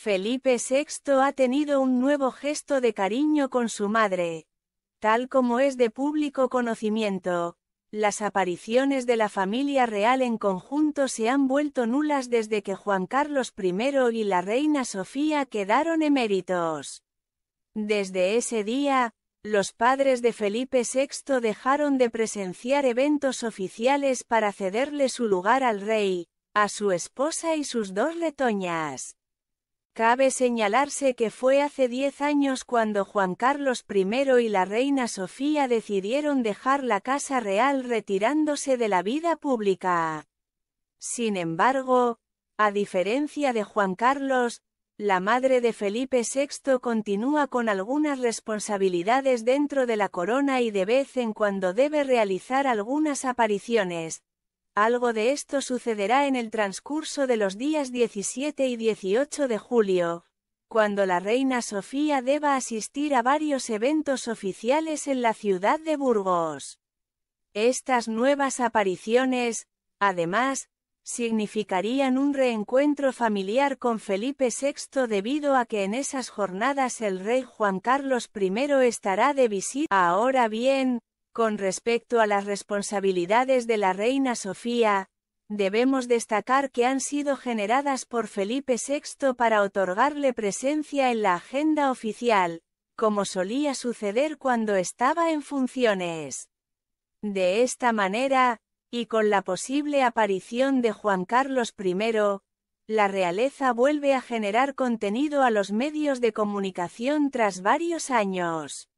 Felipe VI ha tenido un nuevo gesto de cariño con su madre. Tal como es de público conocimiento, las apariciones de la familia real en conjunto se han vuelto nulas desde que Juan Carlos I y la reina Sofía quedaron eméritos. Desde ese día, los padres de Felipe VI dejaron de presenciar eventos oficiales para cederle su lugar al rey, a su esposa y sus dos retoñas. Cabe señalarse que fue hace diez años cuando Juan Carlos I y la reina Sofía decidieron dejar la Casa Real retirándose de la vida pública. Sin embargo, a diferencia de Juan Carlos, la madre de Felipe VI continúa con algunas responsabilidades dentro de la corona y de vez en cuando debe realizar algunas apariciones, algo de esto sucederá en el transcurso de los días 17 y 18 de julio, cuando la reina Sofía deba asistir a varios eventos oficiales en la ciudad de Burgos. Estas nuevas apariciones, además, significarían un reencuentro familiar con Felipe VI debido a que en esas jornadas el rey Juan Carlos I estará de visita. Ahora bien, con respecto a las responsabilidades de la reina Sofía, debemos destacar que han sido generadas por Felipe VI para otorgarle presencia en la agenda oficial, como solía suceder cuando estaba en funciones. De esta manera, y con la posible aparición de Juan Carlos I, la realeza vuelve a generar contenido a los medios de comunicación tras varios años.